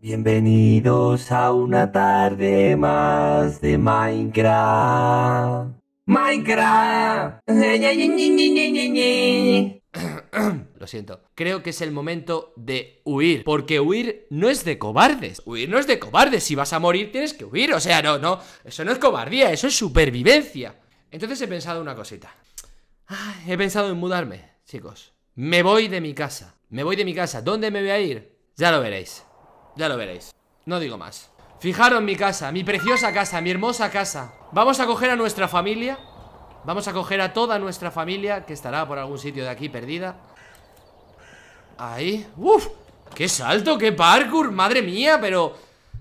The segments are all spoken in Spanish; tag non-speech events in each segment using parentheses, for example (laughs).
Bienvenidos a una tarde más de Minecraft. Minecraft. Lo siento. Creo que es el momento de huir. Porque huir no es de cobardes. Huir no es de cobardes. Si vas a morir, tienes que huir. O sea, no, no. Eso no es cobardía, eso es supervivencia. Entonces he pensado una cosita. He pensado en mudarme, chicos. Me voy de mi casa. Me voy de mi casa. ¿Dónde me voy a ir? Ya lo veréis ya lo veréis No digo más Fijaros mi casa, mi preciosa casa, mi hermosa casa Vamos a coger a nuestra familia Vamos a coger a toda nuestra familia Que estará por algún sitio de aquí perdida Ahí ¡Uf! ¡Qué salto! ¡Qué parkour! ¡Madre mía! Pero...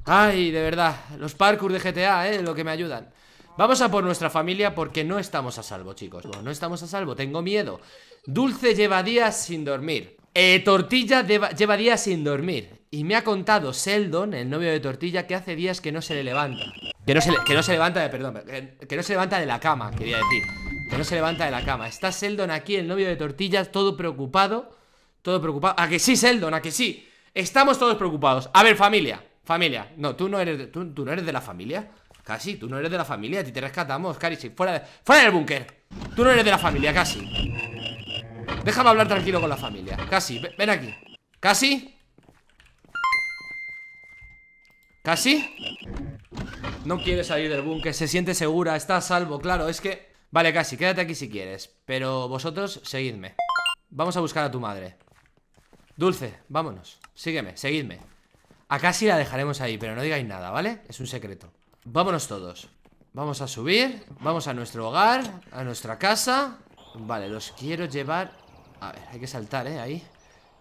Ay, de verdad Los parkour de GTA, ¿eh? Lo que me ayudan Vamos a por nuestra familia porque no estamos a salvo, chicos No, estamos a salvo, tengo miedo Dulce lleva días sin dormir eh, Tortilla lleva días sin dormir y me ha contado Seldon, el novio de Tortilla, que hace días que no se le levanta. Que no se, que no se levanta de, perdón, que, no se levanta de la cama, quería decir. Que no se levanta de la cama. Está Seldon aquí, el novio de Tortilla, todo preocupado. Todo preocupado. A que sí, Seldon, a que sí. Estamos todos preocupados. A ver, familia. Familia. No, tú no eres, tú, no eres de la familia. Casi, tú no eres de la familia. A ti te rescatamos, Cari. Fuera, de, fuera del búnker. Tú no eres de la familia, casi. Déjame hablar tranquilo con la familia. Casi, ven aquí. Casi. ¿Casi? No quiere salir del búnker, se siente segura, está a salvo, claro, es que... Vale, casi, quédate aquí si quieres, pero vosotros seguidme. Vamos a buscar a tu madre. Dulce, vámonos, sígueme, seguidme. A casi la dejaremos ahí, pero no digáis nada, ¿vale? Es un secreto. Vámonos todos. Vamos a subir, vamos a nuestro hogar, a nuestra casa. Vale, los quiero llevar... A ver, hay que saltar, ¿eh? Ahí. Hay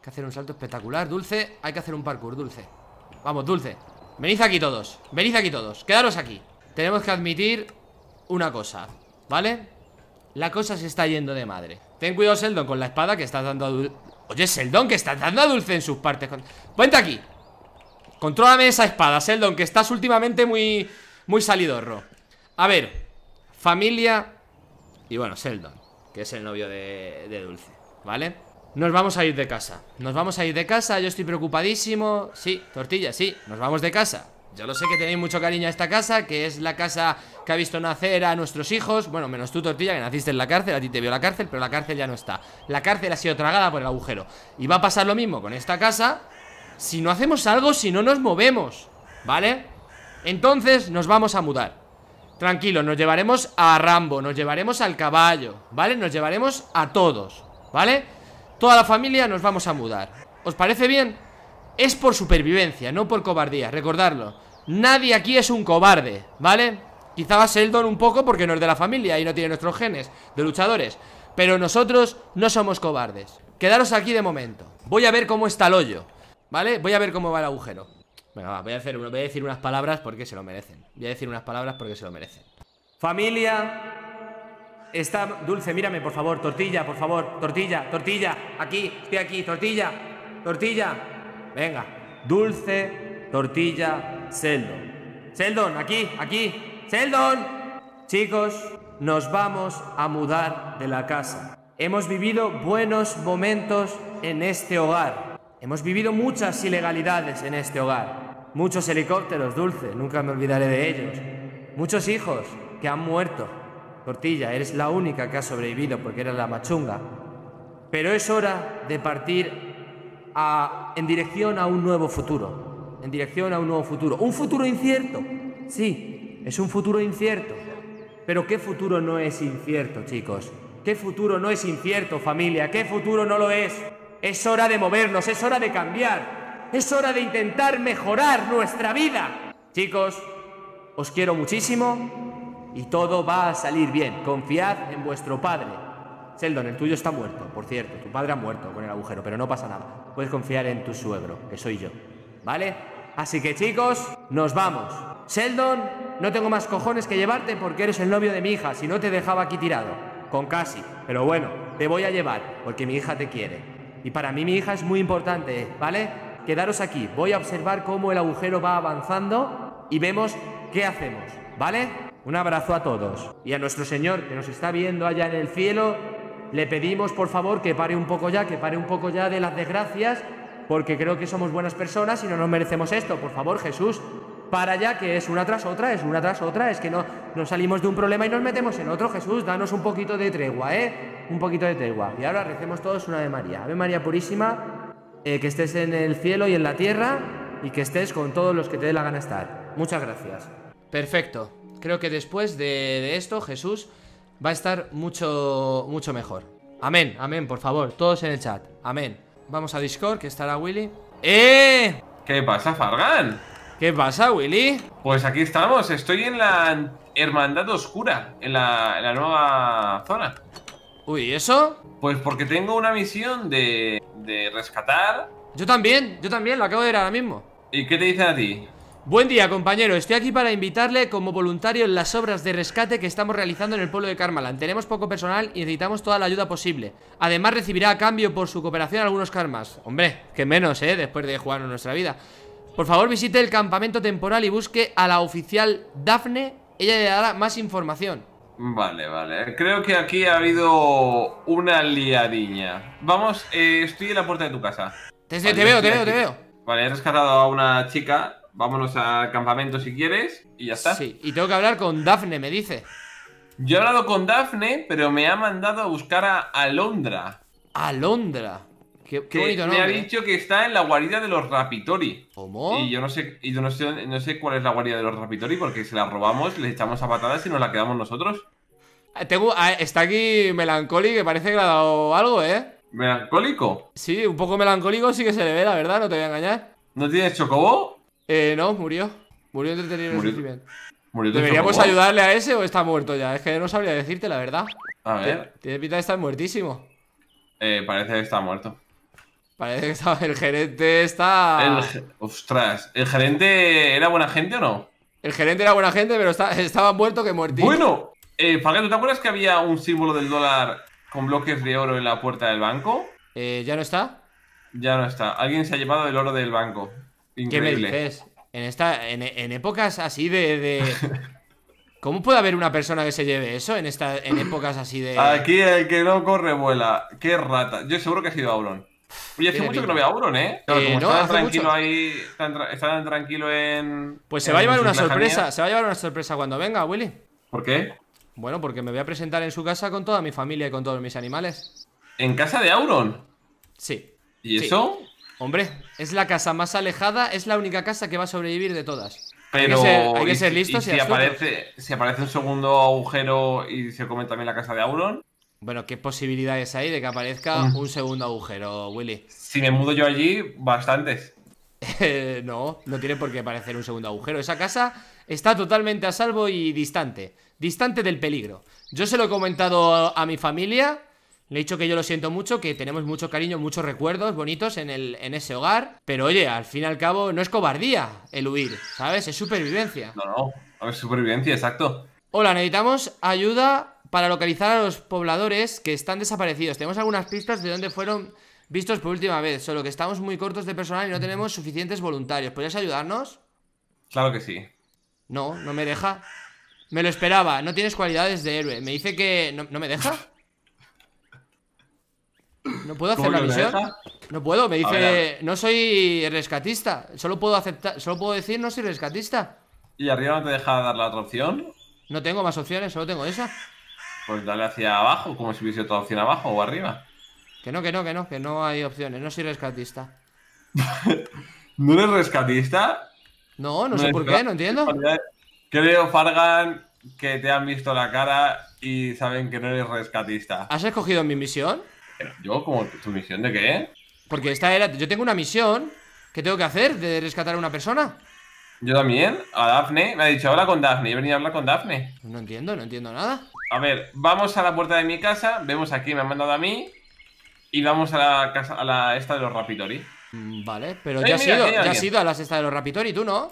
que hacer un salto espectacular. Dulce, hay que hacer un parkour, Dulce. Vamos, Dulce. Venid aquí todos, venid aquí todos Quedaros aquí Tenemos que admitir una cosa, ¿vale? La cosa se está yendo de madre Ten cuidado, Seldon, con la espada que estás dando a Dulce Oye, Seldon, que estás dando a Dulce en sus partes con... aquí Contrólame esa espada, Seldon, que estás últimamente muy... Muy salidorro A ver, familia Y bueno, Seldon, que es el novio de, de Dulce, ¿vale? Nos vamos a ir de casa Nos vamos a ir de casa, yo estoy preocupadísimo Sí, tortilla, sí, nos vamos de casa yo lo sé que tenéis mucho cariño a esta casa, que es la casa que ha visto nacer a nuestros hijos. Bueno, menos tú, Tortilla, que naciste en la cárcel, a ti te vio la cárcel, pero la cárcel ya no está. La cárcel ha sido tragada por el agujero. Y va a pasar lo mismo con esta casa si no hacemos algo, si no nos movemos, ¿vale? Entonces nos vamos a mudar. Tranquilo, nos llevaremos a Rambo, nos llevaremos al caballo, ¿vale? Nos llevaremos a todos, ¿vale? Toda la familia nos vamos a mudar ¿Os parece bien? Es por supervivencia, no por cobardía, recordarlo Nadie aquí es un cobarde, ¿vale? Quizá Seldon un poco porque no es de la familia y no tiene nuestros genes de luchadores Pero nosotros no somos cobardes Quedaros aquí de momento Voy a ver cómo está el hoyo, ¿vale? Voy a ver cómo va el agujero Venga, voy a decir unas palabras porque se lo merecen Voy a decir unas palabras porque se lo merecen Familia, Está dulce, mírame, por favor, tortilla, por favor, tortilla, tortilla, aquí, estoy aquí, tortilla, tortilla. Venga, dulce, tortilla, Seldon. Seldon, aquí, aquí, Seldon. Chicos, nos vamos a mudar de la casa. Hemos vivido buenos momentos en este hogar. Hemos vivido muchas ilegalidades en este hogar. Muchos helicópteros, dulce, nunca me olvidaré de ellos. Muchos hijos que han muerto. Tortilla, eres la única que ha sobrevivido porque era la machunga. Pero es hora de partir en dirección a un nuevo futuro. En dirección a un nuevo futuro. Un futuro incierto. Sí, es un futuro incierto. Pero ¿qué futuro no es incierto, chicos? ¿Qué futuro no es incierto, familia? ¿Qué futuro no lo es? Es hora de movernos, es hora de cambiar. Es hora de intentar mejorar nuestra vida. Chicos, os quiero muchísimo y todo va a salir bien. Confiad en vuestro padre. Sheldon, el tuyo está muerto, por cierto. Tu padre ha muerto con el agujero, pero no pasa nada. Puedes confiar en tu suegro, que soy yo. ¿Vale? Así que chicos, nos vamos. Sheldon, no tengo más cojones que llevarte porque eres el novio de mi hija, si no te dejaba aquí tirado. Con casi. Pero bueno, te voy a llevar, porque mi hija te quiere. Y para mí mi hija es muy importante, ¿vale? Quedaros aquí, voy a observar cómo el agujero va avanzando y vemos qué hacemos, ¿vale? Un abrazo a todos. Y a nuestro Señor que nos está viendo allá en el cielo, le pedimos por favor que pare un poco ya, que pare un poco ya de las desgracias, porque creo que somos buenas personas y no nos merecemos esto. Por favor, Jesús, para ya, que es una tras otra, es una tras otra, es que no nos salimos de un problema y nos metemos en otro, Jesús, danos un poquito de tregua, ¿eh? Un poquito de tregua. Y ahora recemos todos una Ave María. Ave María Purísima, eh, que estés en el cielo y en la tierra y que estés con todos los que te dé la gana estar. Muchas gracias. Perfecto. Creo que después de, esto, Jesús va a estar mucho, mucho mejor. Amén, amén, por favor, todos en el chat. Amén. Vamos a Discord, que estará Willy. ¡Eh! ¿Qué pasa, Fargan? ¿Qué pasa, Willy? Pues aquí estamos, estoy en la Hermandad Oscura, en la, en la nueva zona. Uy, ¿y eso? Pues porque tengo una misión de, de rescatar. Yo también, yo también, lo acabo de ver ahora mismo. ¿Y qué te dicen a ti? Buen día, compañero. Estoy aquí para invitarle como voluntario en las obras de rescate que estamos realizando en el pueblo de Carmalan. Tenemos poco personal y necesitamos toda la ayuda posible. Además, recibirá a cambio por su cooperación algunos karmas. Hombre, que menos, ¿eh? Después de jugar en nuestra vida. Por favor, visite el campamento temporal y busque a la oficial Daphne. Ella le dará más información. Vale, vale. Creo que aquí ha habido una liadiña. Vamos, eh, estoy en la puerta de tu casa. Te, veo, te veo, te veo. Vale, he rescatado a una chica vámonos al campamento si quieres y ya está. Sí, y tengo que hablar con Dafne, me dice. Yo he hablado con Dafne, pero me ha mandado a buscar a Alondra. Alondra. Qué, bonito nombre. Me ha ¿eh? dicho que está en la guarida de los Rapitori. ¿Cómo? Y yo no sé, y yo no sé, cuál es la guarida de los Rapitori porque si la robamos, le echamos a patadas y nos la quedamos nosotros. Eh, tengo, ah, está aquí melancólico que parece que le ha dado algo, ¿eh? ¿Melancólico? Sí, un poco melancólico sí que se le ve, la verdad, no te voy a engañar. ¿No tienes chocobo? Eh, no, murió. Murió entretenido en el sufrimiento. ¿Deberíamos ayudarle a ese o está muerto ya? Es que no sabría decirte la verdad. A ver. Tiene pinta de estar muertísimo. Eh, parece que está muerto. Parece que está, el gerente está. ostras, ¿el gerente era buena gente o no? El gerente era buena gente, pero estaba muerto que muertísimo. Bueno, eh, ¿tú te acuerdas que había un símbolo del dólar con bloques de oro en la puerta del banco? Eh, ¿Ya no está? Ya no está. Alguien se ha llevado el oro del banco. Increíble. ¿Qué me dices? En, esta, en, épocas así de, (laughs) ¿Cómo puede haber una persona que se lleve eso en, esta, en épocas así de. Aquí el que no corre vuela. Qué rata. Yo seguro que ha sido Auron. Oye, hace mucho que no veo a Auron, ¿eh? eh claro, tranquilo ahí. Está, tranquilo en. Pues se va a llevar una sorpresa. Se va a llevar una sorpresa cuando venga, Willy. ¿Por qué? Bueno, porque me voy a presentar en su casa con toda mi familia y con todos mis animales. ¿En casa de Auron? Sí. ¿Y eso? Hombre, es la casa más alejada, es la única casa que va a sobrevivir de todas. Pero hay que ser, listos si, aparece, un segundo agujero y se come también la casa de Auron. Bueno, ¿qué posibilidades hay de que aparezca mm. un segundo agujero, Willy? Si me mudo yo allí, bastantes. (laughs) no, no tiene por qué aparecer un segundo agujero. Esa casa está totalmente a salvo y distante. Distante del peligro. Yo se lo he comentado a mi familia le he dicho que yo lo siento mucho, que tenemos mucho cariño, muchos recuerdos bonitos en, ese hogar. Pero oye, al fin y al cabo no es cobardía el huir, ¿sabes? Es supervivencia. No, no, no es supervivencia, exacto. Hola, necesitamos ayuda para localizar a los pobladores que están desaparecidos. Tenemos algunas pistas de dónde fueron vistos por última vez, solo que estamos muy cortos de personal y no tenemos suficientes voluntarios. ¿Podrías ayudarnos? Claro que sí. No, no me deja. Me lo esperaba, no tienes cualidades de héroe. Me dice que... ¿No, ¿no me deja? ¿No puedo hacer la misión? No puedo, me dice, no soy rescatista. Solo puedo aceptar, solo puedo decir no soy rescatista. ¿Y arriba no te deja dar la otra opción? No tengo más opciones, solo tengo esa. Pues dale hacia abajo, como si hubiese otra opción abajo o arriba. Que no, que no, que no, que no hay opciones, no soy rescatista. (laughs) ¿No eres rescatista? No, no, no sé por qué, no entiendo. Creo, Fargan, que te han visto la cara y saben que no eres rescatista. ¿Has escogido mi misión? yo, como tu misión de qué? Porque esta era. Yo tengo una misión que tengo que hacer de rescatar a una persona. Yo también, a Dafne. Me ha dicho, habla con Dafne. Yo venido a hablar con Dafne. No entiendo, no entiendo nada. A ver, vamos a la puerta de mi casa. Vemos aquí, me han mandado a mí. Y vamos a la casa, a la esta de los Rapitori. Mm, vale, pero ya, has ido, ya a la esta de los Rapitori, tú no.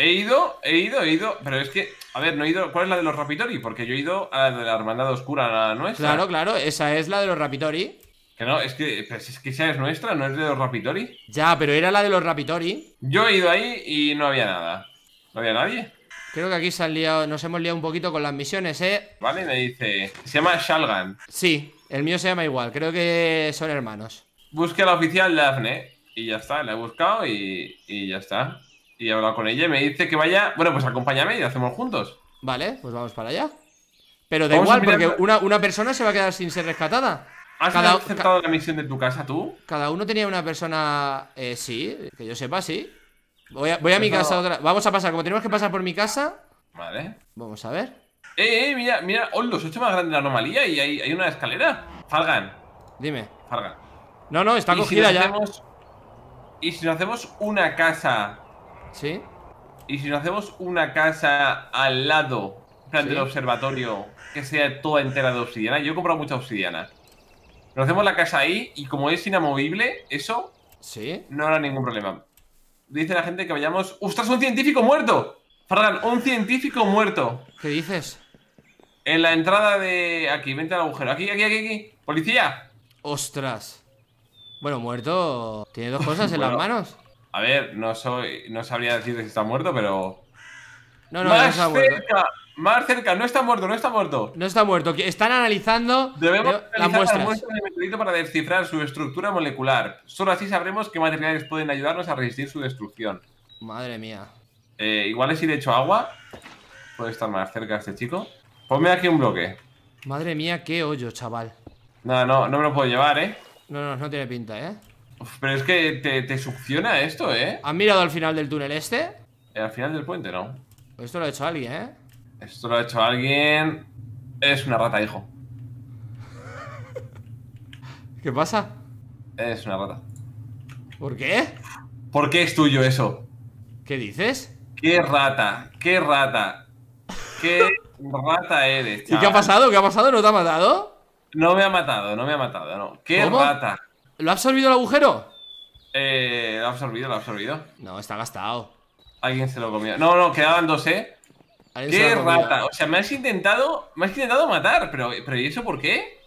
He ido, he ido, he ido, pero es que, a ver, no he ido. ¿Cuál es la de los Rapitori? Porque yo he ido a la de la Hermandad Oscura, la nuestra. Claro, claro, esa es la de los Rapitori. Que no, es que, pues es que esa es nuestra, no es de los Rapitori. Ya, pero era la de los Rapitori. Yo he ido ahí y no había nada. No había nadie. Creo que aquí se nos hemos liado un poquito con las misiones, ¿eh? Vale, me dice. Se llama Shalgan. Sí, el mío se llama igual, creo que son hermanos. Busque a la oficial Daphne. Y ya está, la he buscado y, y ya está y he hablado con ella y me dice que vaya. Bueno, pues acompáñame y hacemos juntos. Vale, pues vamos para allá. Pero da igual, porque una, persona se va a quedar sin ser rescatada. ¿Has aceptado la misión de tu casa tú? Cada uno tenía una persona. Eh, sí, que yo sepa, sí. Voy a, voy a mi casa otra. Vamos a pasar, como tenemos que pasar por mi casa. Vale. Vamos a ver. Eh, eh, mira, mira, oh, los he hecho más grande la anomalía y hay, hay una escalera. Falgan Dime. Fargan. No, no, está cogida ya. y si nos hacemos una casa Sí. Y si nos hacemos una casa al lado, del observatorio, que sea toda entera de obsidiana. Yo he comprado mucha obsidiana. Nos hacemos la casa ahí y como es inamovible, eso. Sí. No habrá ningún problema. Dice la gente que vayamos. ¡Ostras, un científico muerto! Fargan, un científico muerto. ¿Qué dices? En la entrada de. Aquí, vente al agujero. Aquí, aquí, aquí, aquí. ¡Policía! ¡Ostras! Bueno, muerto. Tiene dos cosas en las manos. A ver, no soy. No sabría decirte si está muerto, pero. No, no, más no está Cerca, más cerca, no está muerto, no está muerto. No está muerto. Están analizando Debemos analizar las muestras. muestra para descifrar su estructura molecular. Solo así sabremos qué materiales pueden ayudarnos a resistir su destrucción. Madre mía. Eh, igual es ir le echo agua. Puede estar más cerca este chico. Ponme aquí un bloque. Madre mía, qué hoyo, chaval. No, no, no me lo puedo llevar, ¿eh? No, no, no tiene pinta, ¿eh? pero es que te, succiona esto, ¿eh? ¿Han mirado al final del túnel este? Eh, al final del puente, no. Pues esto lo ha hecho alguien, ¿eh? Esto lo ha hecho alguien. Es una rata, hijo. (laughs) ¿Qué pasa? Es una rata. ¿Por qué? ¿Por qué es tuyo eso? ¿Qué dices? ¡Qué rata! ¡Qué rata! ¡Qué rata eres! ¿Y qué ha pasado? ¿Qué ha pasado? ¿No te ha matado? No me ha matado, no me ha matado, no. ¡Qué rata! ¿Lo ha absorbido el agujero? Eh, lo ha absorbido, lo ha absorbido. No, está gastado. Alguien se lo comió. No, no, quedaban dos, ¿eh? ¡Qué rata! O sea, me has intentado. Me has intentado matar, pero, pero ¿y eso por qué?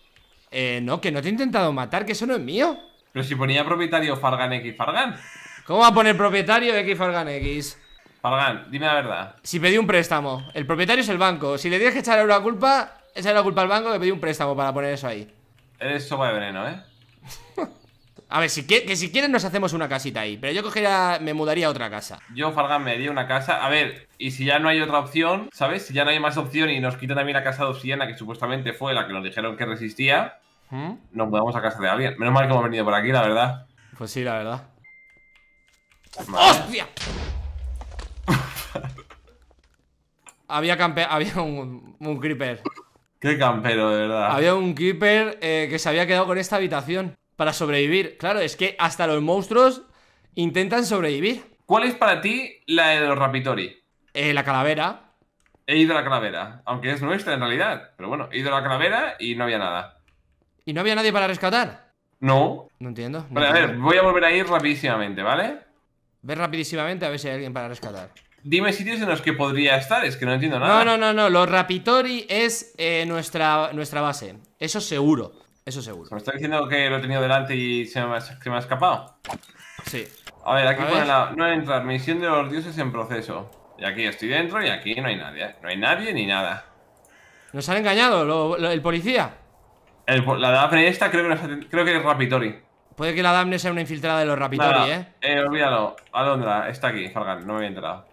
Eh, no, que no te he intentado matar, que eso no es mío. Pero si ponía propietario Fargan X Fargan. ¿Cómo va a poner propietario X Fargan X? Fargan, dime la verdad. Si pedí un préstamo, el propietario es el banco. Si le tienes que echarle una culpa, echarle la culpa al banco que pedí un préstamo para poner eso ahí. Eres sopa de veneno, ¿eh? (laughs) A ver, si que, si quieren nos hacemos una casita ahí, pero yo cogería, me mudaría a otra casa. Yo, Fargan, me haría una casa. A ver, y si ya no hay otra opción, ¿sabes? Si ya no hay más opción y nos quitan también la casa de obsidiana, que supuestamente fue la que nos dijeron que resistía, no ¿Mm? nos mudamos a casa de alguien. Menos mal que hemos venido por aquí, la verdad. Pues sí, la verdad. ¡Hostia! (laughs) había, campe había un, un creeper. Qué campero, de verdad. Había un creeper eh, que se había quedado con esta habitación para sobrevivir. Claro, es que hasta los monstruos intentan sobrevivir. ¿Cuál es para ti la de los Rapitori? Eh, la calavera. He ido a la calavera, aunque es nuestra en realidad. Pero bueno, he ido a la calavera y no había nada. ¿Y no había nadie para rescatar? No. No entiendo. a ver, voy a volver a ir rapidísimamente, ¿vale? Ver rapidísimamente a ver si hay alguien para rescatar. Dime sitios en los que podría estar, es que no entiendo nada. No, no, no, no. Los Rapitori es eh, nuestra, nuestra base. Eso seguro. Eso seguro. ¿Me está diciendo que lo he tenido delante y se me ha, escapado? Sí. A ver, aquí pone la. No entrar, misión de los dioses en proceso. Y aquí estoy dentro y aquí no hay nadie. ¿eh? No hay nadie ni nada. Nos han engañado, el policía. la Daphne esta creo que, es Rapitori. Puede que la Daphne sea una infiltrada de los Rapitori, ¿eh? Eh, olvídalo. Alondra está aquí, Fargan, no me había enterado.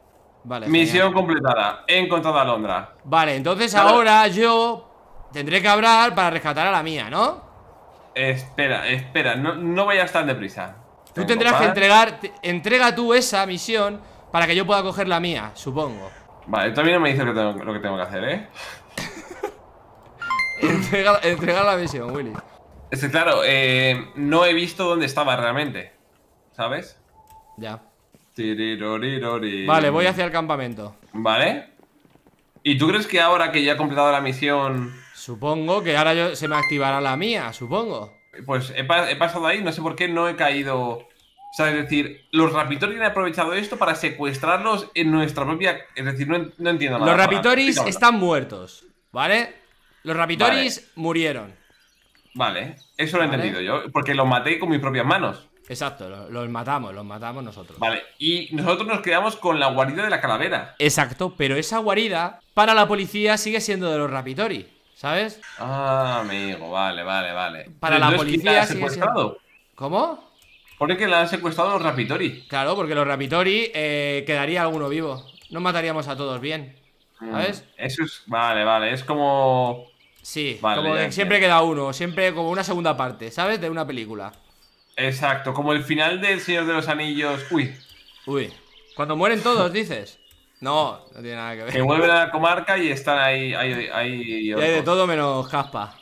Vale, Misión completada. He encontrado a Alondra. Vale, entonces ahora yo Tendré que hablar para rescatar a la mía, ¿no? Espera, espera, no, no vayas tan deprisa. Tú tendrás que entregar, entrega tú esa misión para que yo pueda coger la mía, supongo. Vale, también no me dices lo que tengo, que, hacer, ¿eh? (laughs) entregar, la misión, Willy. claro, eh, no he visto dónde estaba realmente, ¿sabes? Ya. Vale, voy hacia el campamento. Vale. ¿Y tú crees que ahora que ya he completado la misión Supongo que ahora yo, se me activará la mía, supongo. Pues he, pasado ahí, no sé por qué no he caído... O sea, es decir, los Rapitoris han aprovechado esto para secuestrarlos en nuestra propia... Es decir, no, entiendo nada. Los Rapitoris están muertos, ¿vale? Los Rapitoris murieron. Vale, eso lo he entendido yo, porque los maté con mis propias manos. Exacto, los, matamos, los matamos nosotros. Vale, y nosotros nos quedamos con la guarida de la calavera. Exacto, pero esa guarida para la policía sigue siendo de los Rapitori. ¿Sabes? Ah, amigo, vale, vale, vale. Para la policía. ha ¿Cómo? Porque la han secuestrado los Rapitori. Claro, porque los Rapitori eh, quedaría alguno vivo. No mataríamos a todos bien. Mm, ¿Sabes? eso es. Vale, vale. Es como. Sí, como siempre queda uno, siempre como una segunda parte, ¿sabes? De una película. Exacto, como el final del Señor de los Anillos. Uy. Uy. Cuando mueren todos, dices. No, no tiene nada que ver. Que vuelven a la comarca y están ahí. ahí, ahí de todo menos caspa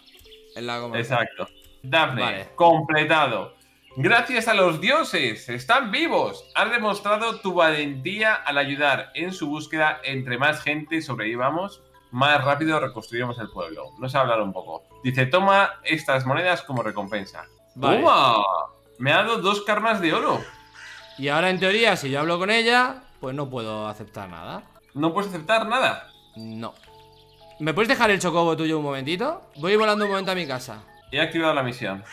en la comarca. Exacto. Daphne, completado. Gracias a los dioses, están vivos. Has demostrado tu valentía al ayudar en su búsqueda. Entre más gente sobrevivamos, más rápido reconstruiremos el pueblo. Nos ha hablado un poco. Dice, toma estas monedas como recompensa. Vale. Me ha dado dos carmas de oro. Y ahora, en teoría, si yo hablo con ella, pues no puedo aceptar nada. ¿No puedes aceptar nada? No. ¿Me puedes dejar el chocobo tuyo un momentito? Voy volando un momento a mi casa. He activado la misión.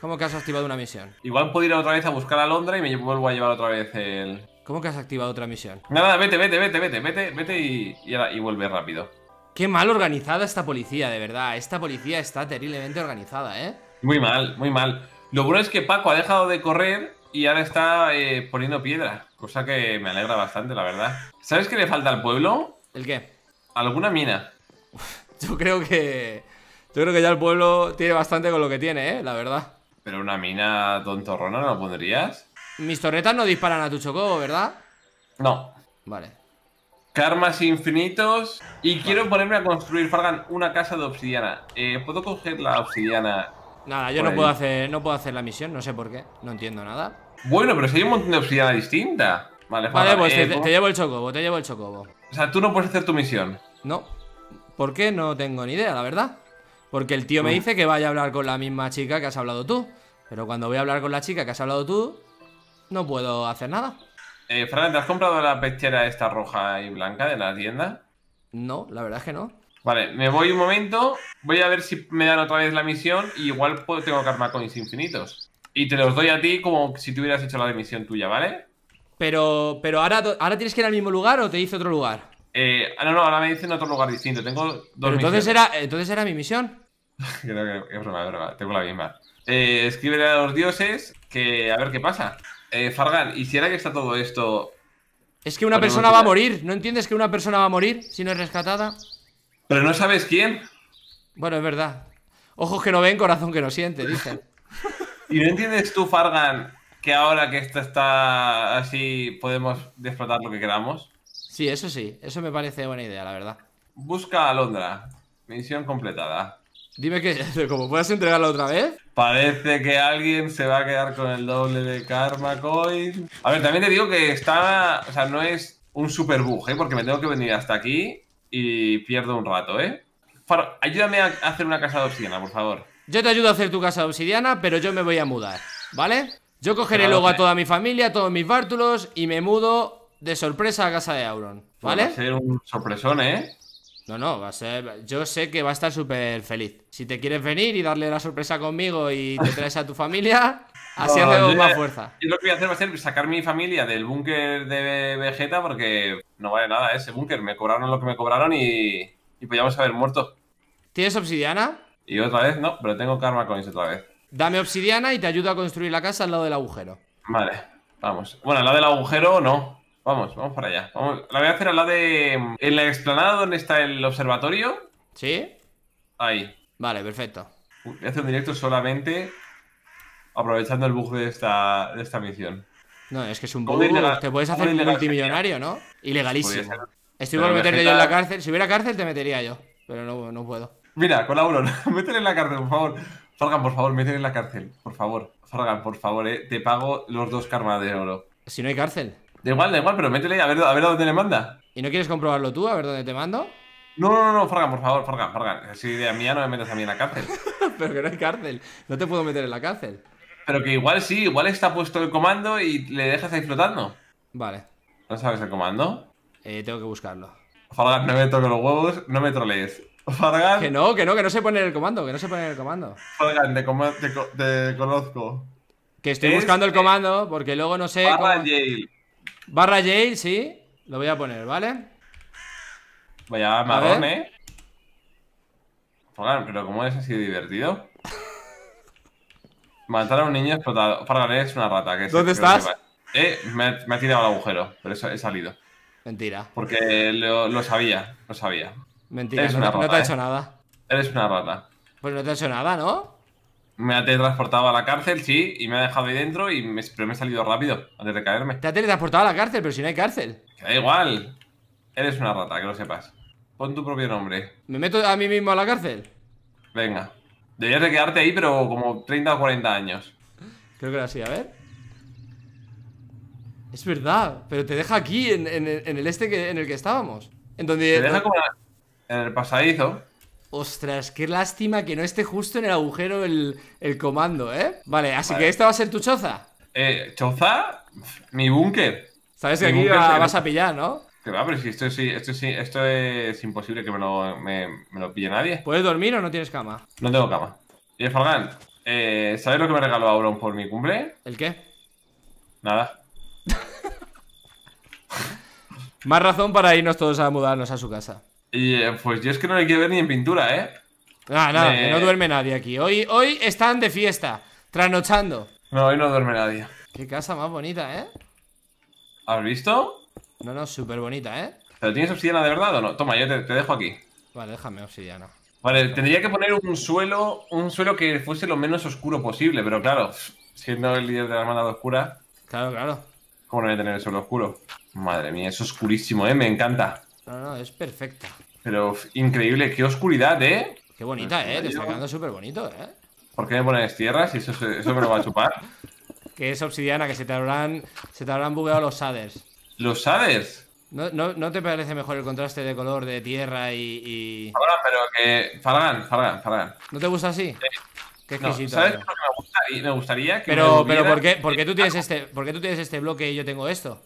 ¿Cómo que has activado una misión? Igual puedo ir otra vez a buscar a Londra y me vuelvo a llevar otra vez el... ¿Cómo que has activado otra misión? Nada, vete, vete, vete, vete, vete, vete y, y vuelve rápido. Qué mal organizada esta policía, de verdad. Esta policía está terriblemente organizada, ¿eh? Muy mal, muy mal. Lo bueno es que Paco ha dejado de correr y ahora está eh, poniendo piedra, cosa que me alegra bastante, la verdad. ¿Sabes qué le falta al pueblo? ¿El qué? Alguna mina. (laughs) Yo creo que. Yo creo que ya el pueblo tiene bastante con lo que tiene, ¿eh? La verdad. Pero una mina tontorrona no pondrías. Mis torretas no disparan a tu chocobo, ¿verdad? No. Vale. Karmas infinitos. Y quiero ponerme a construir, Fargan, una casa de obsidiana. Eh, ¿Puedo coger la obsidiana? Nada, yo no puedo hacer. No puedo hacer la misión, no sé por qué. No entiendo nada. Bueno, pero si hay un montón de obsidiana distinta. Vale, Vale, pues te, eh, llevo el chocobo, te llevo el chocobo. O sea, tú no puedes hacer tu misión. No. ¿Por qué? No tengo ni idea, la verdad. Porque el tío me mm. dice que vaya a hablar con la misma chica que has hablado tú. Pero cuando voy a hablar con la chica que has hablado tú, no puedo hacer nada. Eh, Fran, ¿te has comprado la pechera esta roja y blanca de la tienda? No, la verdad es que no. Vale, me voy un momento, voy a ver si me dan otra vez la misión y igual puedo, tengo karma coins con infinitos. Y te los doy a ti como si te hubieras hecho la demisión tuya, ¿vale? Pero, pero ahora, ahora tienes que ir al mismo lugar o te dice otro lugar. Eh, ah, no, no, ahora me dicen otro lugar distinto. Tengo dos entonces era, entonces era mi misión. (laughs) Creo que es broma, es broma. Tengo la misma. Eh, a los dioses que a ver qué pasa. Eh, Fargan, ¿y si era que está todo esto? Es que una persona va a morir. ¿No entiendes que una persona va a morir si no es rescatada? Pero no sabes quién. Bueno, es verdad. Ojos que no ven, corazón que no siente, dije (laughs) ¿Y no entiendes tú, Fargan, que ahora que esto está así podemos explotar lo que queramos? Sí, eso sí. Eso me parece buena idea, la verdad. Busca a Londra. Misión completada. Dime que, (laughs) como puedas entregarla otra vez. Parece que alguien se va a quedar con el doble de Karma Coin. A ver, también te digo que está. O sea, no es un super bug, ¿eh? Porque me tengo que venir hasta aquí y pierdo un rato, ¿eh? ayúdame a hacer una casa de oxígeno, por favor. Yo te ayudo a hacer tu casa de obsidiana, pero yo me voy a mudar, ¿vale? Yo cogeré luego a eh. toda mi familia, a todos mis bártulos y me mudo de sorpresa a casa de Auron, pues ¿vale? Va a ser un sorpresón, ¿eh? No, no, va a ser. Yo sé que va a estar súper feliz. Si te quieres venir y darle la sorpresa conmigo y te (laughs) traes a tu familia, así no, más fuerza. Yo lo que voy a hacer va a ser sacar mi familia del búnker de Vegeta porque no vale nada ese búnker. Me cobraron lo que me cobraron y. Y pues ya a muerto. ¿Tienes obsidiana? Y otra vez no, pero tengo Karma Coins otra vez. Dame obsidiana y te ayudo a construir la casa al lado del agujero. Vale, vamos. Bueno, al lado del agujero no. Vamos, vamos para allá. La voy a hacer al lado de. En la explanada donde está el observatorio. ¿Sí? Ahí. Vale, perfecto. Voy a hacer un directo solamente aprovechando el bug de esta, de esta misión. No, es que es un bug. te puedes hacer un multimillonario, ¿no? Ilegalísimo. Estoy por meterte yo en la cárcel. Si hubiera cárcel, te metería yo. Pero no, no puedo. Mira, colaboran. (laughs) Métele en la cárcel, por favor. Fargan, por favor, métele en la cárcel. Por favor. Fargan, por favor, eh, Te pago los dos karma de oro. Si no hay cárcel. Da igual, da igual, pero métele a ver, a ver dónde le manda. ¿Y no quieres comprobarlo tú? A ver dónde te mando. No, no, no, Fargan, por favor, Fargan, Fargan. Si idea mía no me metas a mí en la cárcel. (laughs) pero que no hay cárcel. No te puedo meter en la cárcel. Pero que igual sí, igual está puesto el comando y le dejas ahí flotando. Vale. ¿No sabes el comando? Eh, tengo que buscarlo. Fargan, no me toques los huevos, no me trolees. Fargan. Que no, que no, que no se pone en el comando, que no se pone en el comando. Fargan, te, conozco. Que estoy buscando el comando porque luego no sé. Barra jail Barra jail, sí. Lo voy a poner, ¿vale? Vaya marrón, ¿eh? Fargan, pero ¿cómo es así divertido? (laughs) Matar a un niño explotado. Fargan, es una rata. Que ¿Dónde estás? Eh, me, ha tirado al agujero, pero eso, he salido. Mentira. Porque lo sabía, lo sabía. Mentira, no, te ha hecho ¿eh? nada. Eres una rata. Pues no te ha hecho nada, ¿no? Me ha teletransportado a la cárcel, sí, y me ha dejado ahí dentro, y me, pero me he salido rápido antes de caerme. Te ha teletransportado a la cárcel, pero si no hay cárcel. da igual. Eres una rata, que lo sepas. Pon tu propio nombre. ¿Me meto a mí mismo a la cárcel? Venga. Deberías de quedarte ahí, pero como 30 o 40 años. Creo que era así, a ver. Es verdad, pero te deja aquí, en, en, el este en el que estábamos. En donde. En el pasadizo. Ostras, qué lástima que no esté justo en el agujero el, comando, ¿eh? Vale, así que esta va a ser tu choza. Eh, choza, mi búnker. Sabes que aquí vas a pillar, ¿no? Que va, pero si esto, sí, esto, es imposible que me lo, pille nadie. ¿Puedes dormir o no tienes cama? No tengo cama. Y el Falgan, eh, ¿sabes lo que me regaló Auron por mi cumple? ¿El qué? Nada. (laughs) Más razón para irnos todos a mudarnos a su casa. Y eh, pues yo es que no le quiero ver ni en pintura, ¿eh? Ah, nada, que no duerme nadie aquí. Hoy, hoy están de fiesta, trasnochando. No, hoy no duerme nadie. Qué casa más bonita, ¿eh? ¿Has visto? No, no, súper bonita, ¿eh? ¿Pero tienes obsidiana de verdad o no? Toma, yo te, dejo aquí. Vale, déjame obsidiana. Vale, tendría que poner un suelo, un suelo que fuese lo menos oscuro posible, pero claro, siendo el líder de la hermandad oscura. Claro, claro. ¿Cómo no voy a tener el suelo oscuro? Madre mía, es oscurísimo, eh, me encanta. No, no, es perfecta. Pero increíble, qué oscuridad, ¿eh? Qué bonita, ¿eh? Te está quedando súper bonito, ¿eh? ¿Por qué me pones tierras? Eso, eso me lo va a chupar. (laughs) que es obsidiana, que se te habrán, se te habrán bugueado los shaders. ¿Los shaders? ¿No, no, no te parece mejor el contraste de color de tierra y...? y... pero que... Fargan, Farran Farran. ¿No te gusta así? Sí. Qué exquisito. ¿Sabes eh. me gustaría? Me gustaría que pero, pero ¿por qué, tú tienes este, tú tienes este bloque y yo tengo esto?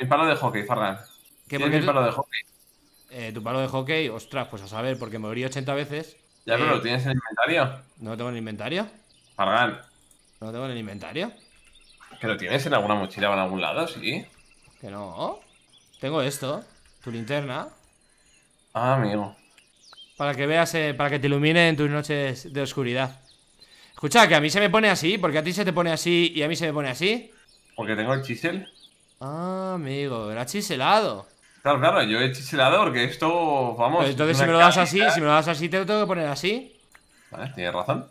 Mi palo de hockey, Farran ¿Qué, mi palo de hockey? eh, tu palo de hockey, ostras, pues a saber, porque me morí 80 veces. Ya, eh, ¿lo tienes en el inventario? No lo tengo en el inventario. Pargan. ¿No lo tengo en el inventario? ¿Que lo tienes en alguna mochila o en algún lado? Sí. Que no. Tengo esto, tu linterna. Ah, amigo. Para que veas, eh, para que te ilumine en tus noches de oscuridad. Escucha, que a mí se me pone así, porque a ti se te pone así y a mí se me pone así. Porque tengo el chisel. Ah, amigo, era chiselado. Claro, claro, yo he chiselado porque esto, vamos. entonces, si me lo das así, si me lo das así, te lo tengo que poner así. Vale, tienes razón.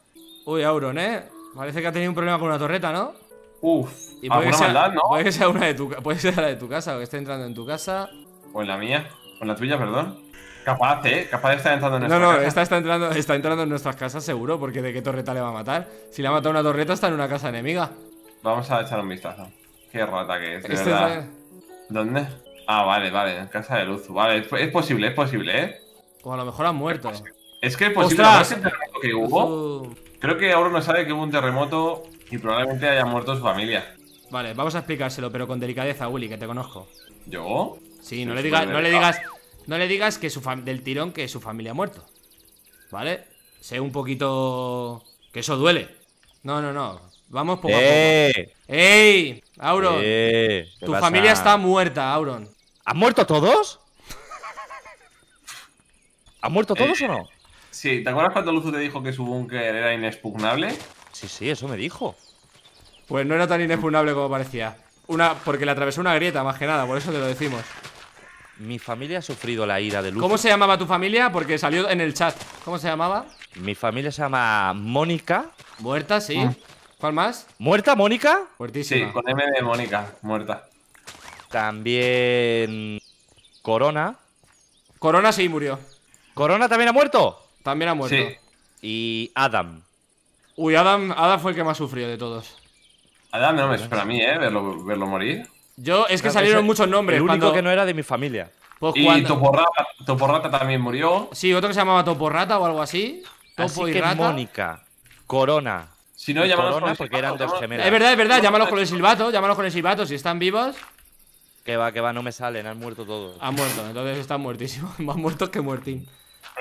Uy, Auron, eh. Parece que ha tenido un problema con una torreta, ¿no? Uf, y puede, ¿no? puede una de tu puede ser la de tu casa, o que esté entrando en tu casa. O pues en la mía, o pues en la tuya, perdón. Capaz, eh, capaz de estar entrando en nuestra No, no, esta está entrando, está entrando en nuestras casas seguro, porque de qué torreta le va a matar. Si le ha matado una torreta, está en una casa enemiga. Vamos a echar un vistazo. Qué rata que es, de este verdad. ¿Dónde? Ah, vale, vale, en casa de luz Vale, es, posible, es posible, ¿eh? O a lo mejor han muerto. Es, que es posible. que hubo, creo que ahora no sabe que hubo un terremoto y probablemente haya muerto su familia. Vale, vamos a explicárselo, pero con delicadeza, Willy, que te conozco. ¿Yo? Sí, pues no le, digas, no le digas, no le digas que del tirón que su familia ha muerto. ¿Vale? Sé un poquito que eso duele. No, no, no. Vamos poco a poco. ¡Ey! Eh. ¡Ey! Auron. Eh, tu familia está muerta, Auron. ¿Han muerto todos? ¿Han muerto todos eh, o no? Sí, ¿te acuerdas cuando Luzu te dijo que su búnker era inexpugnable? Sí, sí, eso me dijo. Pues no era tan inexpugnable como parecía. Una, porque le atravesó una grieta, más que nada, por eso te lo decimos. Mi familia ha sufrido la ira de Luzu. ¿Cómo se llamaba tu familia? Porque salió en el chat. ¿Cómo se llamaba? Mi familia se llama Mónica. Muerta, sí. Mm. ¿Cuál más? ¿Muerta, Mónica? Muertísima. Sí, con M de Mónica, muerta. También. Corona. Corona sí murió. ¿Corona también ha muerto? También ha muerto. Sí. Y Adam. Uy, Adam, Adam fue el que más sufrió de todos. Adam no me a mí, ¿eh? Verlo, verlo morir. Yo, es que salieron muchos nombres. El único que no era de mi familia. Pues y Toporrata, también murió. Sí, otro que se llamaba Toporrata o algo así. Topo y Rata. Mónica, Corona. Si no, llamamos con el Es verdad, es verdad, llámalos con el silbato, llámalos con el silbato si están vivos. Que va, que va, no me salen, han muerto todos. Han muerto, entonces están muertísimos. (laughs) Más muertos que muertín.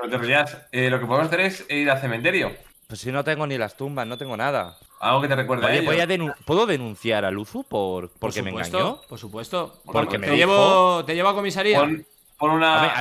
Pero te eh, lo que podemos hacer es ir al cementerio. Pues si no tengo ni las tumbas, no tengo nada. Algo que te recuerda a ¿puedo denunciar a Luzu por, porque me engañó? Por supuesto. Porque, me te, llevo, te llevo a comisaría. a,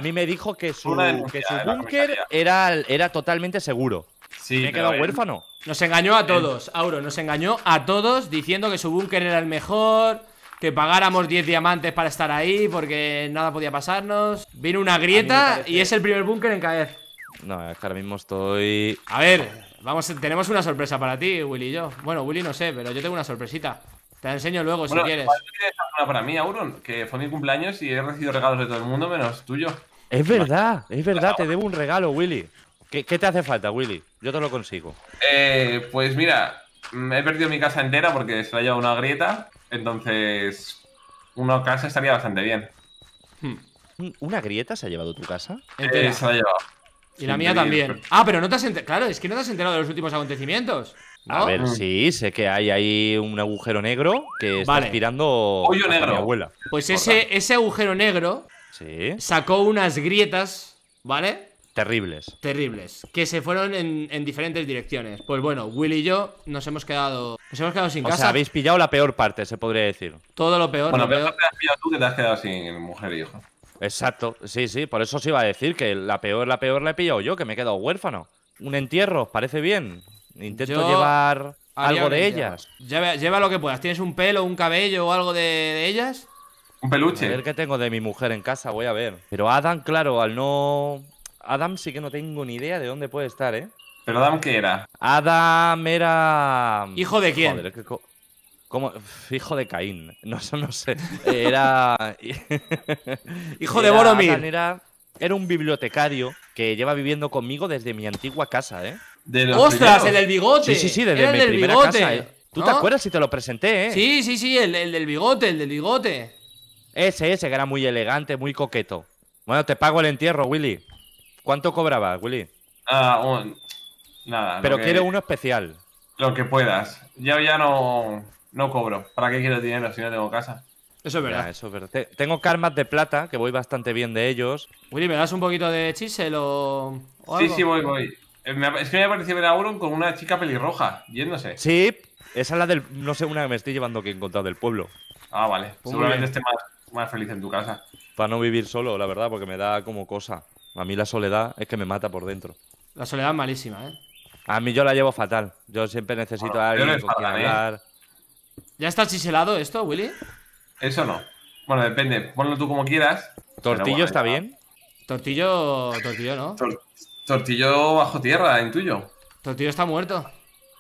mí, me dijo que su, que búnker era, era totalmente seguro. Sí, me he quedado huérfano. Nos engañó a todos, Auro, nos engañó a todos diciendo que su búnker era el mejor, que pagáramos 10 diamantes para estar ahí porque nada podía pasarnos. Vino una grieta y es el primer búnker en caer. No, es que ahora mismo estoy... A ver, vamos, tenemos una sorpresa para ti, Willy y yo. Bueno, Willy no sé, pero yo tengo una sorpresita. Te la enseño luego si quieres. Una para mí, Auron, que fue mi cumpleaños y he recibido regalos de todo el mundo menos tuyo. Es verdad, es verdad, te debo un regalo, Willy. ¿Qué, te hace falta, Willy? Yo te lo consigo. Eh, pues mira, he perdido mi casa entera porque se la ha llevado una grieta. Entonces, una casa estaría bastante bien. Hmm. ¿Una grieta se ha llevado tu casa? Eh, eh, se ha llevado. Y la mía también. Ah, pero no te has enterado. Claro, es que no te has enterado de los últimos acontecimientos. A ver, mm. sí, sé que hay ahí un agujero negro que está tirando aspirando abuela. Pues ese, ese agujero negro sí. sacó unas grietas, ¿vale? Terribles. Terribles. Que se fueron en, diferentes direcciones. Pues bueno, Will y yo nos hemos quedado. Nos hemos quedado sin o casa. Sea, habéis pillado la peor parte, se podría decir. Todo lo peor. Bueno, lo peor te has pillado tú que te has quedado sin mujer y hijo. Exacto, sí, sí, por eso os iba a decir que la peor, la peor la he pillado yo, que me he quedado huérfano. Un entierro, parece bien. Intento llevar algo de ellas. Lleva, lo que puedas. ¿Tienes un pelo, un cabello o algo de, de ellas? Un peluche. A ver qué tengo de mi mujer en casa, voy a ver. Pero Adam, claro, al no Adam sí que no tengo ni idea de dónde puede estar, ¿eh? ¿Pero Adam qué era? Adam era... ¿Hijo de quién? Joder, qué ¿Cómo? Hijo de Caín. No, no sé. (laughs) Era... Hijo de Boromir. era... era un bibliotecario que lleva viviendo conmigo desde mi antigua casa, ¿eh? De ¡Ostras! ¡El del bigote! Sí, sí, sí, desde mi primera casa. ¿eh? ¿Tú te ah. acuerdas si te lo presenté, eh? Sí, sí, sí, el, el, del bigote, el del bigote. Ese, ese, que era muy elegante, muy coqueto. Bueno, te pago el entierro, Willy. ¿Cuánto cobrabas, Willy? Ah, un... Nada. Pero quiero uno especial. Lo que puedas. Yo ya no, no cobro. ¿Para qué quiero dinero si no tengo casa? Eso es verdad. eso es verdad. tengo karmas de plata, que voy bastante bien de ellos. Willy, ¿me das un poquito de chisel o, Sí, sí, voy, voy. Eh, es que me apareció ver Auron con una chica pelirroja, yéndose. Sí, esa es la del... No sé, una que me estoy llevando que he encontrado del pueblo. Ah, vale. Seguramente esté más, más feliz en tu casa. Para no vivir solo, la verdad, porque me da como cosa. A mí la soledad es que me mata por dentro. La soledad es malísima, ¿eh? A mí yo la llevo fatal. Yo siempre necesito a alguien con quien ¿eh? hablar. ¿Ya está chiselado esto, Willy? Eso no. Bueno, depende. Ponlo tú como quieras. ¿Tortillo está bien? Tortillo. Tortillo no. tortillo bajo tierra, en tuyo. Tortillo está muerto.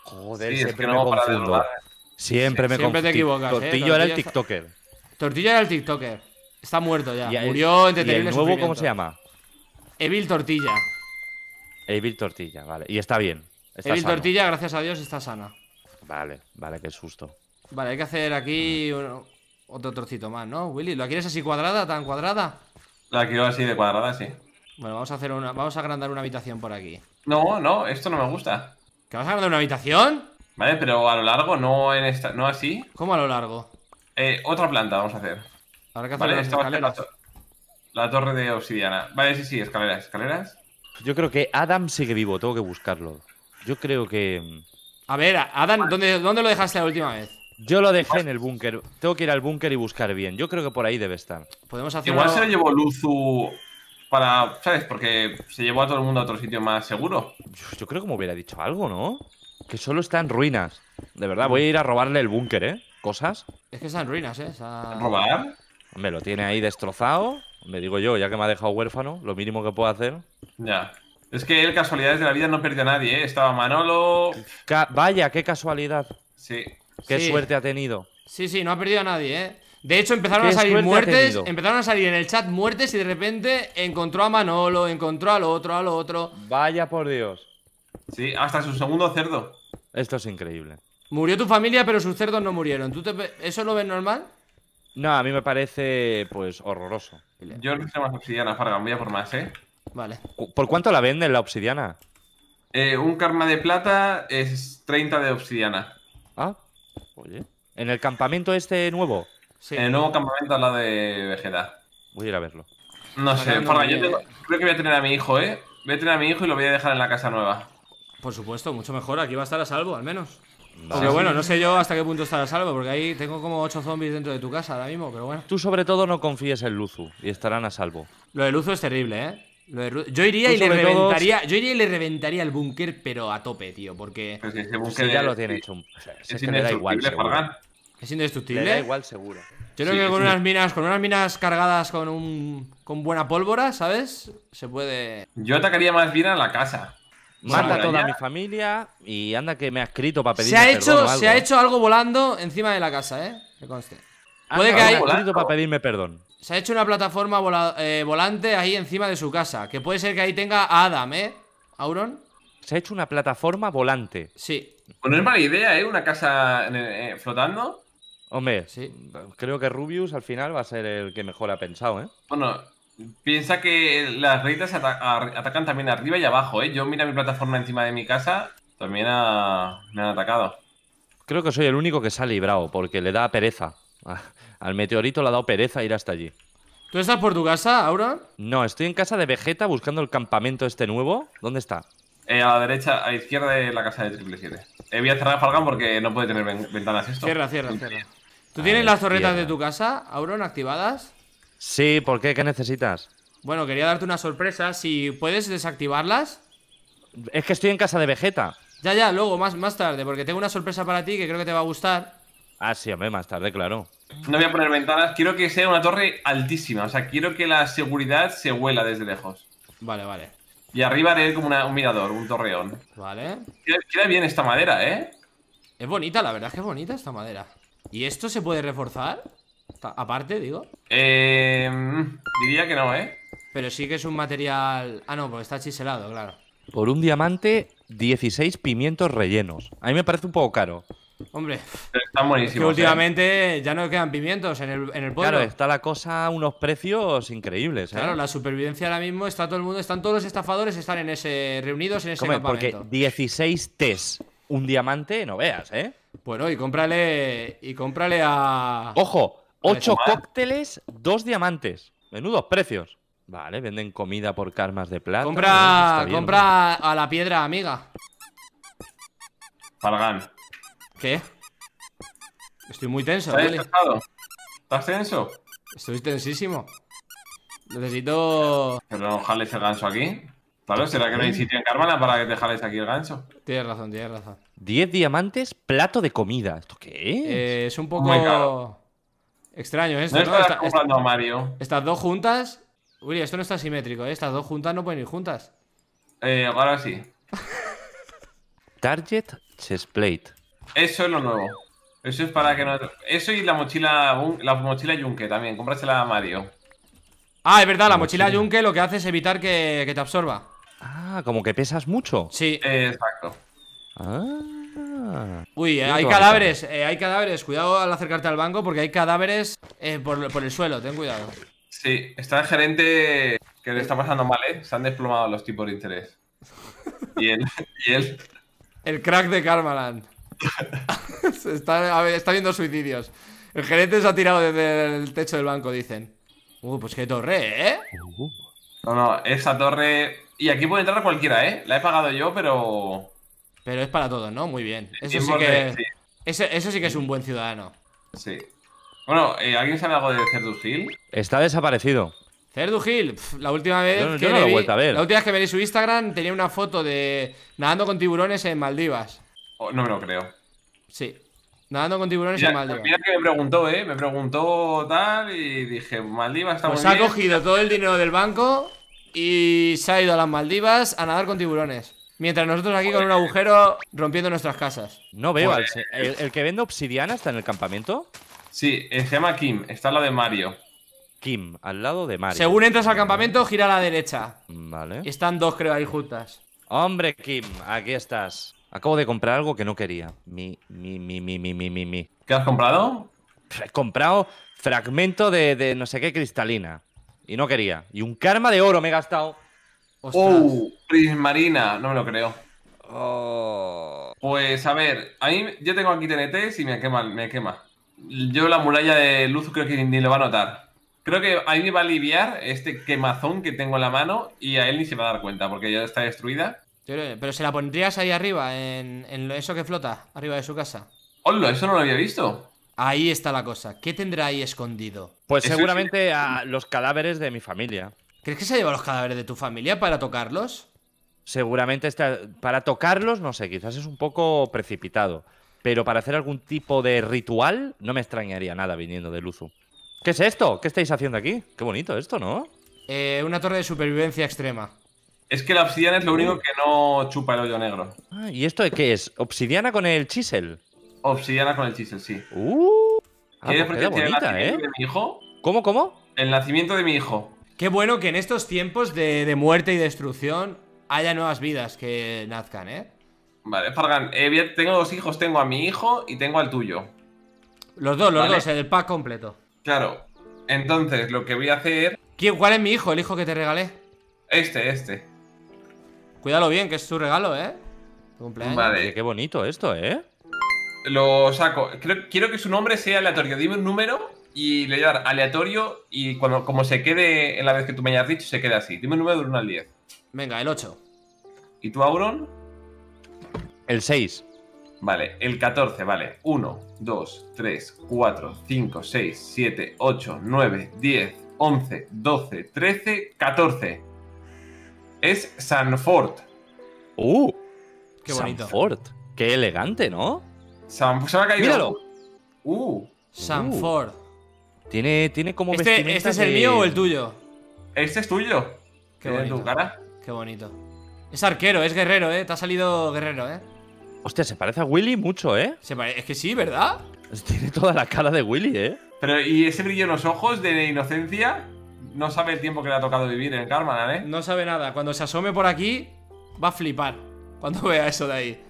Joder, siempre es que no me confundo. siempre me siempre te equivocas. ¿eh? Tortillo, era el TikToker. Tortillo era el TikToker. Está muerto ya. Murió y el nuevo, ¿cómo se llama? Evil Tortilla. Evil Tortilla, vale. Y está bien. Evil Tortilla, gracias a Dios, está sana. Vale, vale, qué susto. Vale, hay que hacer aquí otro trocito más, ¿no, Willy? ¿Lo quieres así cuadrada, tan cuadrada? La quiero así de cuadrada, sí. Bueno, vamos a hacer una. Vamos a agrandar una habitación por aquí. No, no, esto no me gusta. ¿Que vas a agrandar una habitación? Vale, pero a lo largo, no en esta, no así. ¿Cómo a lo largo? Eh, otra planta vamos a hacer. Ahora que hacer vale, la torre de obsidiana. Vale, sí, sí, escaleras, escaleras. Yo creo que Adam sigue vivo, tengo que buscarlo. Yo creo que. A ver, Adam, ¿dónde, lo dejaste la última vez? Yo lo dejé en el búnker. Tengo que ir al búnker y buscar bien. Yo creo que por ahí debe estar. Podemos Igual se lo llevó Luzu para. ¿Sabes? Porque se llevó a todo el mundo a otro sitio más seguro. Yo, creo que me hubiera dicho algo, ¿no? Que solo está en ruinas. De verdad, voy a ir a robarle el búnker, ¿eh? Cosas. Es que está ruinas, ¿eh? ¿Robar? Me lo tiene ahí destrozado. Me digo yo, ya que me ha dejado huérfano, lo mínimo que puedo hacer. Ya. Es que él, casualidades de la vida, no perdido a nadie, ¿eh? Estaba Manolo. vaya, qué casualidad. Sí. Qué suerte ha tenido. Sí, sí, no ha perdido a nadie, ¿eh? De hecho, empezaron a salir muertes, empezaron a salir en el chat muertes y de repente encontró a Manolo, encontró al otro, al otro. Vaya por Dios. Sí, hasta su segundo cerdo. Esto es increíble. Murió tu familia, pero sus cerdos no murieron. ¿Tú ¿Eso lo ves normal? No, a mí me parece, pues, horroroso. Yo no sé más obsidiana, Fargan, voy a por más, ¿eh? Vale. ¿Por cuánto la venden la obsidiana? Eh, un karma de plata es 30 de obsidiana. Ah, oye. ¿En el campamento este nuevo? Sí. En el nuevo campamento al de Vegeta. Voy a ir a verlo. No sé, Fargan, yo creo que voy a tener a mi hijo, ¿eh? Voy a tener a mi hijo y lo voy a dejar en la casa nueva. Por supuesto, mucho mejor. Aquí va a estar a salvo, al menos. Pero bueno, no sé yo hasta qué punto estará salvo, porque ahí tengo como ocho zombies dentro de tu casa ahora mismo, pero bueno. Tú sobre todo no confíes en Luzu y estarán a salvo. Lo de Luzu es terrible, ¿eh? yo, iría y le reventaría, yo iría y le reventaría el búnker, pero a tope, tío, porque... ya lo tiene es, indestructible Es indestructible. da igual, seguro. Yo creo que con unas minas, con unas minas cargadas con un con buena pólvora, ¿sabes? Se puede. Yo atacaría más bien a la casa. Mata a toda mi familia y anda que me ha escrito para pedirme se ha perdón hecho, Se ha hecho algo volando encima de la casa, ¿eh? Que conste. Puede que para pedirme perdón. Se ha hecho una plataforma eh, volante ahí encima de su casa. Que puede ser que ahí tenga a Adam, ¿eh? Auron. Se ha hecho una plataforma volante. Sí. Pues no es mala idea, ¿eh? Una casa eh, flotando. Hombre, sí. creo que Rubius al final va a ser el que mejor ha pensado, ¿eh? Bueno, Piensa que las reitas atacan también arriba y abajo, ¿eh? Yo mira mi plataforma encima de mi casa, también me han atacado. Creo que soy el único que sale, bravo porque le da pereza. Al meteorito le ha dado pereza ir hasta allí. ¿Tú estás por tu casa Auron? No, estoy en casa de Vegeta buscando el campamento este nuevo. ¿Dónde está? Eh, a la derecha, a izquierda de la casa de Triple 7. Eh, voy a cerrar Falgan porque no puede tener ventanas esto. Cierra, cierra, cierra. ¿Tú tienes las torretas de tu casa, Auron, activadas? Sí, ¿por qué? ¿Qué necesitas? Bueno, quería darte una sorpresa. Si puedes desactivarlas. Es que estoy en casa de Vegeta. Ya, ya, luego, más, más tarde, porque tengo una sorpresa para ti que creo que te va a gustar. Ah, sí, hombre, más tarde, claro. No voy a poner ventanas, quiero que sea una torre altísima. O sea, quiero que la seguridad se huela desde lejos. Vale, vale. Y arriba haré como un mirador, un torreón. Vale. Queda, queda, bien esta madera, ¿eh? Es bonita, la verdad es que es bonita esta madera. ¿Y esto se puede reforzar? aparte, digo. Eh, diría que no, ¿eh? Pero sí que es un material... Ah, no, porque está chiselado, claro. Por un diamante, 16 pimientos rellenos. A mí me parece un poco caro. Hombre, Pero están que ¿eh? últimamente ya no quedan pimientos en el, en el pueblo. Claro, está la cosa a unos precios increíbles. ¿eh? Claro, la supervivencia ahora mismo está todo el mundo, están todos los estafadores, están en ese reunidos en ese campamento. Porque 16 T's un diamante, no veas, ¿eh? Bueno, y cómprale y cómprale a. Ojo, Ocho cócteles, dos diamantes. Menudos precios. Vale, venden comida por karmas de plata. Compra, compra a la piedra, amiga. Falgan. ¿Qué? Estoy muy tenso, ¿Estás ¿Estás tenso? Estoy tensísimo. Necesito. Pero no jales el ganso aquí. Claro, ¿será que no hay sitio en Carmana para que te jales aquí el ganso? Tienes razón, tienes razón. 10 diamantes, plato de comida. ¿Esto qué es? Eh, es un poco. Extraño esto, ¿no? ¿no? Mario. Estas dos juntas. Uy, esto no está simétrico, ¿eh? Estas dos juntas no pueden ir juntas. Eh, ahora sí. (laughs) Target Chestplate. Eso es lo nuevo. Eso es para que no. Eso y la mochila. La mochila Yunque también. Cómprasela a Mario. Ah, es verdad, la, mochila, Yunque lo que hace es evitar que, te absorba. Ah, como que pesas mucho. Sí. exacto. Ah. Uy, eh, hay cadáveres, eh, hay cadáveres. Cuidado al acercarte al banco porque hay cadáveres eh, por, el suelo, ten cuidado. Sí, está el gerente que le está pasando mal, ¿eh? Se han desplomado los tipos de interés. y él, El crack de Carmaland. (laughs) está, está viendo suicidios. El gerente se ha tirado desde el techo del banco, dicen. Uh, pues qué torre, ¿eh? No, no, esa torre. Y aquí puede entrar cualquiera, ¿eh? La he pagado yo, pero. Pero es para todos, ¿no? Muy bien. Eso sí que, es un buen ciudadano. Sí. Bueno, eh, ¿alguien sabe algo de Cerdugil? Está desaparecido. Cerdu la última vez que vi, que me su Instagram tenía una foto de nadando con tiburones en Maldivas. Oh, no me lo creo. Sí. Nadando con tiburones en Maldivas. Mira que me preguntó, eh, me preguntó tal y dije, Maldivas está pues muy pues ha cogido todo el dinero del banco y se ha ido a las Maldivas a nadar con tiburones. Mientras nosotros aquí con un agujero rompiendo nuestras casas. No veo. Al, el, que vende obsidiana está en el campamento? Sí, eh, se llama Kim. Está al lado de Mario. Kim, al lado de Mario. Según entras al campamento, gira a la derecha. Vale. Están dos, creo, ahí juntas. Hombre, Kim, aquí estás. Acabo de comprar algo que no quería. Mi, mi, mi, mi, mi, mi, mi. ¿Qué has comprado? He comprado fragmento de no sé qué cristalina. Y no quería. Y un karma de oro me he gastado oh, ¡Oh! Prismarina, no me lo creo. Oh. Pues a ver, yo tengo aquí TNT y me quema, me quema. Yo la muralla de luz creo que ni, lo va a notar. Creo que ahí me va a aliviar este quemazón que tengo en la mano y a él ni se va a dar cuenta porque ya está destruida. Pero se la pondrías ahí arriba, en, eso que flota, arriba de su casa. ¡Hola! Eso no lo había visto. Ahí está la cosa. ¿Qué tendrá ahí escondido? Pues seguramente a los cadáveres de mi familia. ¿Crees que se ha llevado los cadáveres de tu familia para tocarlos? Seguramente para tocarlos, no sé, quizás es un poco precipitado. Pero para hacer algún tipo de ritual, no me extrañaría nada viniendo de Luzu. ¿Qué es esto? ¿Qué estáis haciendo aquí? Qué bonito esto, ¿no? Eh, una torre de supervivencia extrema. Es que la obsidiana es lo único que no chupa el hoyo negro. Ah, ¿Y esto de qué es? ¿Obsidiana con el chisel? Obsidiana con el chisel, sí. ¡Uh! Ah, pues el nacimiento ¿eh? de mi hijo? ¿Cómo, cómo? El nacimiento de mi hijo. Qué bueno que en estos tiempos de, muerte y destrucción haya nuevas vidas que nazcan, ¿eh? Vale, Fargan, eh, tengo dos hijos, tengo a mi hijo y tengo al tuyo. Los dos, los dos, el pack completo. Claro. Entonces, lo que voy a hacer... ¿Quién, ¿Cuál es mi hijo? ¿El hijo que te regalé? Este, este. Cuídalo bien, que es su regalo, ¿eh? cumpleaños. Vale. qué bonito esto, ¿eh? Lo saco. quiero que su nombre sea aleatorio. Dime un número y le voy a dar aleatorio y cuando, como se quede en la vez que tú me hayas dicho, se quede así. Dime un número de 1 al 10. Venga, el 8. ¿Y tú, Auron? El 6. Vale, el 14, vale. 1, 2, 3, 4, 5, 6, 7, 8, 9, 10, 11, 12, 13, 14. Es Sanford. ¡Uh! ¡Qué bonito! Sanford. ¡Qué elegante, ¿no? San... Se me ha caído. ¡Uh! Sanford. Tiene, tiene como este, ¿Este es el mío o el tuyo? Este es tuyo. Qué bonito. Tu cara? Qué bonito. Es arquero, es guerrero, ¿eh? Te ha salido guerrero, ¿eh? Hostia, se parece a Willy mucho, ¿eh? es que sí, ¿verdad? Pues tiene toda la cara de Willy, ¿eh? Pero, ¿y ese brillo en los ojos de inocencia? No sabe el tiempo que le ha tocado vivir en Karma, ¿eh? No sabe nada. Cuando se asome por aquí, va a flipar. Cuando vea eso de ahí.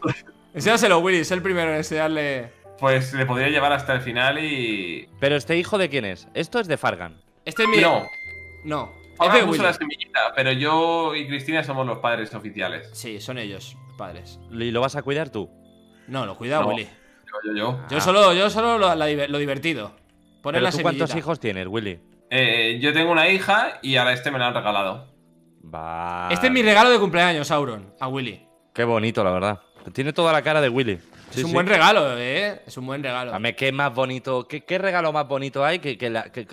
Enséñaselo, Willy, es el primero en enseñarle pues le podría llevar hasta el final y. Pero este hijo de quién es? Esto es de Fargan. Este es mío. No. No. es de puso semillita, pero yo y Cristina somos los padres oficiales. Sí, son ellos, padres. ¿Y lo vas a cuidar tú? No, lo cuida Willy. Yo, yo, yo. Yo ah. solo, yo solo lo, divertido. Poner la tú ¿Cuántos hijos tienes, Willy? Eh, yo tengo una hija y ahora este me la han regalado. Va… Este es mi regalo de cumpleaños, Auron, a Willy. Qué bonito, la verdad. Tiene toda la cara de Willy es un buen regalo, ¿eh? Es un buen regalo. Dame qué más bonito, qué, regalo más bonito hay que,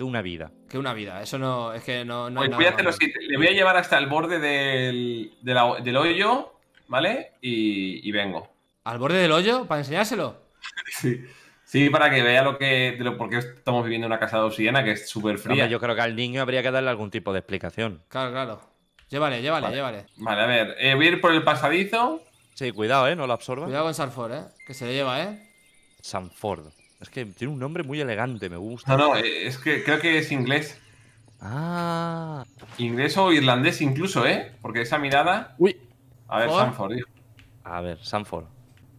una vida. Que una vida, eso no, es que no. Pues le voy a llevar hasta el borde del, del, hoyo, ¿vale? Y, vengo. ¿Al borde del hoyo? ¿Para enseñárselo? (laughs) sí. para que vea lo que. por qué estamos viviendo en una casa de obsidiana que es súper fría. yo creo que al niño habría que darle algún tipo de explicación. Claro, claro. Llévale, llévale, llévale. Vale, a ver. Eh, voy a ir por el pasadizo. Sí, cuidado, ¿eh? No lo absorba. Cuidado con Sanford, ¿eh? Que se le lleva, ¿eh? Sanford. Es que tiene un nombre muy elegante, me gusta. No, no, eh, es que creo que es inglés. Ah. Inglés o irlandés incluso, ¿eh? Porque esa mirada... Uy. A ver, Sanford, A ver, Sanford.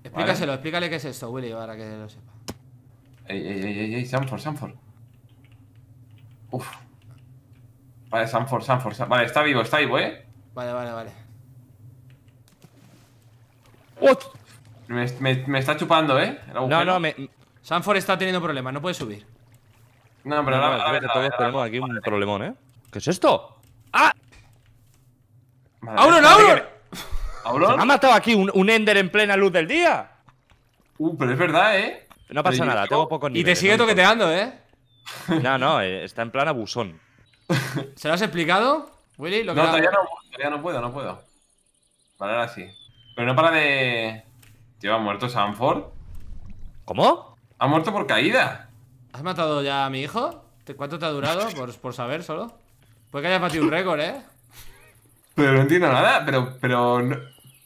Explícaselo, explícale qué es esto, Willy, para que lo sepa. Ey, ey, ey, ey, Sanford, Sanford. Uf. Vale, Sanford, Sanford, Sanford. Vale, está vivo, está vivo, ¿eh? Vale, vale, vale. Me, está chupando, ¿eh? No, no, me, Sanford está teniendo problemas, no puede subir. No, pero no, a ver, tenemos aquí un ¿eh? problemón, ¿eh? ¿Qué es esto? ¡Ah! Auron! auron ha matado aquí un, Ender en plena luz del día. Uh, pero es verdad, ¿eh? No pasa nada, tengo poco niveles. Y te sigue toqueteando, ¿eh? (laughs) No, no, eh, está en plan abusón. (laughs) ¿Se lo has explicado, Willy? no, todavía no, todavía no puedo, no puedo. Vale, ahora sí. Pero no para de... Tío, ¿ha muerto Sanford? ¿Cómo? Ha muerto por caída. ¿Has matado ya a mi hijo? ¿Cuánto te ha durado? Por, saber solo. Puede que haya batido un récord, ¿eh? Pero no entiendo nada. Pero, pero no,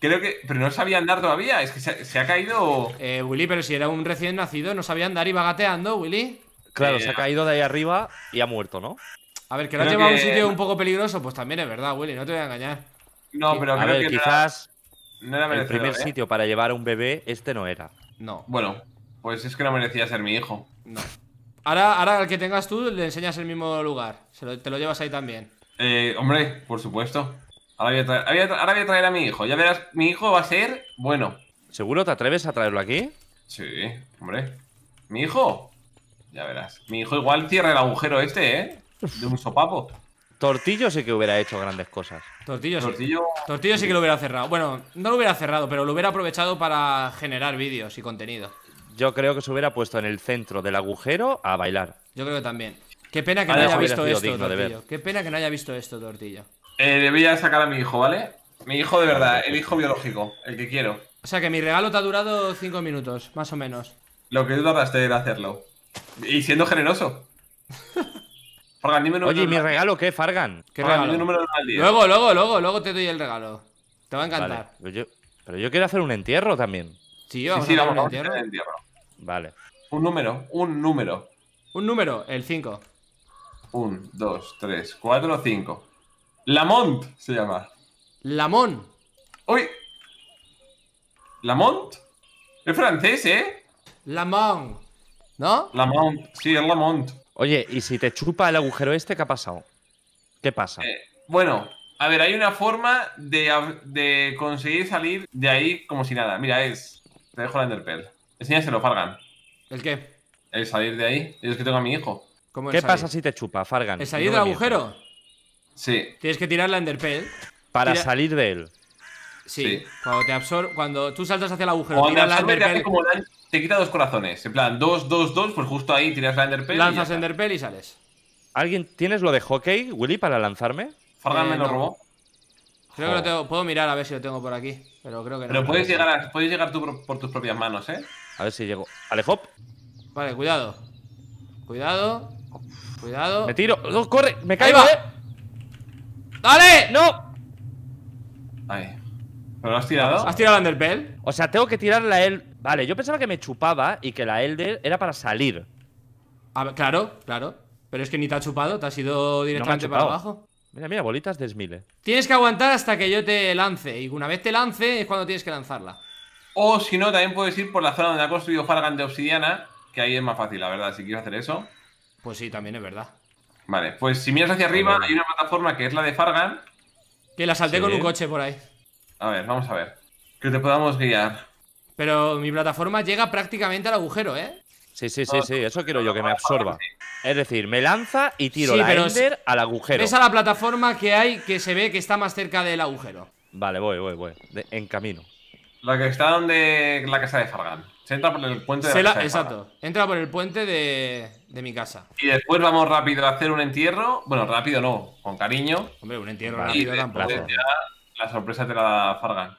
creo que... Pero no sabía andar todavía. Es que se, ha caído... Eh, Willy, pero si era un recién nacido, no sabía andar y va gateando, Willy. Claro, se ha eh, caído de ahí arriba y ha muerto, ¿no? A ver, que lo ha llevado a un sitio un poco peligroso, pues también es verdad, Willy, no te voy a engañar. No, pero quizás no era El primer ¿eh? sitio para llevar a un bebé, este no era. No. Bueno, pues es que no merecía ser mi hijo. No. Ahora, ahora al que tengas tú le enseñas el mismo lugar. te lo llevas ahí también. Eh, hombre, por supuesto. a ahora voy a traer a mi hijo. Ya verás, mi hijo va a ser bueno. ¿Seguro te atreves a traerlo aquí? Sí, hombre. ¿Mi hijo? Ya verás. Mi hijo igual cierra el agujero este, ¿eh? De un sopapo. Tortillo sí que hubiera hecho grandes cosas. Tortillo, Sí. Tortillo sí que lo hubiera cerrado. Bueno, no lo hubiera cerrado, pero lo hubiera aprovechado para generar vídeos y contenido. Yo creo que se hubiera puesto en el centro del agujero a bailar. Yo creo que también. Qué pena que no haya visto esto, Tortillo. Qué pena que no haya visto esto, Tortillo. Eh, sacar a mi hijo, ¿vale? Mi hijo de verdad, el hijo biológico, el que quiero. O sea que mi regalo te ha durado cinco minutos, más o menos. Lo que tú tardaste era hacerlo. Y siendo generoso. (laughs) Fargan, Oye, ¿mi regalo qué, Fargan? ¿Qué regalo? luego, luego, luego, luego te doy el regalo. Te va a encantar. Pues pero, yo, quiero hacer un entierro también. Sí, yo sí, vamos, a hacer un entierro. Vale. Un número, un número. Un número, el 5. 1, 2, 3, 4, 5. Lamont se llama. Lamont. ¡Uy! ¿Lamont? Es francés, ¿eh? Lamont. ¿No? Lamont, sí, es Lamont. Oye, ¿y si te chupa el agujero este, qué ha pasado? ¿Qué pasa? Eh, bueno, a ver, hay una forma de, conseguir salir de ahí como si nada. Mira, es. Te dejo la Enderpearl. Enséñaselo, Fargan. ¿El qué? El salir de ahí. es que tengo a mi hijo. ¿Qué pasa si te chupa, Fargan? ¿El salir del agujero? Sí. Tienes que tirar la Enderpearl. Para salir de él. Sí, Cuando, te absor cuando tú saltas hacia el agujero, tiras la Te quita dos corazones. En plan, dos, dos, dos, pues justo ahí tiras la Enderpell. Lanzas y sales. ¿Alguien tienes lo de hockey, Willy, para lanzarme? Fargan me eh, lo robó. Creo que lo oh. tengo. Puedo mirar a ver si lo tengo por aquí. Pero creo que no. Pero puedes llegar, a, puedes llegar tú por tus propias manos, ¿eh? A ver si llego. Alejop. Vale, cuidado. Cuidado. Cuidado. Me tiro. corre! ¡Me caigo! Eh. ¡Dale! ¡No! Ahí. ¿No lo has tirado? ¿Has tirado la Bell? O sea, tengo que tirar la Elder. Vale, yo pensaba que me chupaba y que la Elder era para salir. claro, claro. Pero es que ni te ha chupado, te ha ido directamente para abajo. Mira, mira, bolitas de Smile. Tienes que aguantar hasta que yo te lance. Y una vez te lance es cuando tienes que lanzarla. O si no, también puedes ir por la zona donde ha construido Fargan de obsidiana, que ahí es más fácil, la verdad, si quieres hacer eso. Pues sí, también es verdad. Vale, pues si miras hacia arriba, hay una plataforma que es la de Fargan. Que la salté con un coche por ahí. A ver, vamos a ver. Que te podamos guiar. Pero mi plataforma llega prácticamente al agujero, ¿eh? Sí, sí, sí, sí. Eso quiero yo, que me ah, absorba. Es decir, me lanza y tiro sí, la pero al agujero. Es a la plataforma que hay que se ve que está más cerca del agujero. Vale, voy, voy, voy. en camino. La que está donde la casa de Fargan. Se entra por el puente de, la casa Exacto. Entra por el puente de, mi casa. Y después vamos rápido a hacer un entierro. Bueno, rápido no, con cariño. Hombre, un entierro rápido tampoco. La sorpresa te la da Fargan.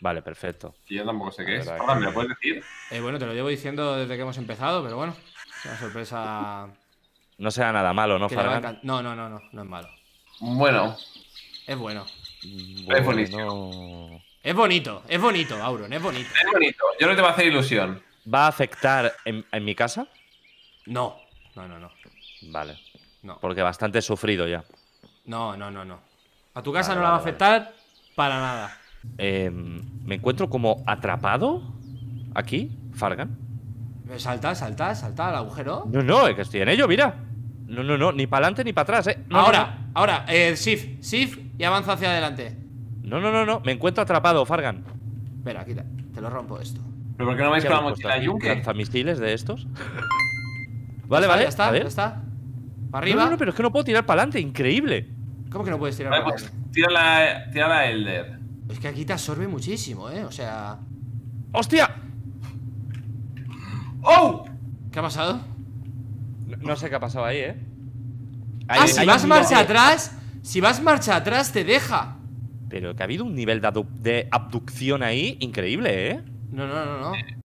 Vale, perfecto. Y yo tampoco sé qué es. Fargan, ¿me lo puedes decir? Eh, bueno, te lo llevo diciendo desde que hemos empezado, pero bueno. Una sorpresa. No sea nada malo, ¿no, Fargan? No, no, no, no, no es malo. Bueno. Es bueno. es bonito. Es bonito, es bonito, Auron, es bonito. Es bonito, yo no te voy a hacer ilusión. ¿Va a afectar en, mi casa? No, no, no, no. Vale. No. Porque bastante he sufrido ya. No, no, no, no. A tu casa no la va a afectar para nada. Em, me encuentro como atrapado aquí, Fargan. Eh, salta, salta, salta al agujero? No, no, es que estoy en ello, mira. No, no, no, ni para adelante ni para atrás, eh. ahora, ahora, eh, shift, shift y avanza hacia adelante. No, no, no, no, me encuentro atrapado, Fargan. Espera, aquí, te lo rompo esto. ¿Pero por qué no me la mochila yunque? lanzamistiles de estos? (laughs) vale, vale, ya está, ya está. Para arriba. no, no, pero es que no puedo tirar para adelante, increíble. ¿Cómo que no puedes tirar? Pues, tira la, tira la Elder. Es que aquí te absorbe muchísimo, ¿eh? O sea... ¡Hostia! ¡Oh! ¿Qué ha pasado? No, sé qué ha pasado ahí, ¿eh? ah, si vas marcha atrás, si vas marcha atrás te deja. Pero que ha habido un nivel de, abducción ahí increíble, ¿eh? No, no, no, no.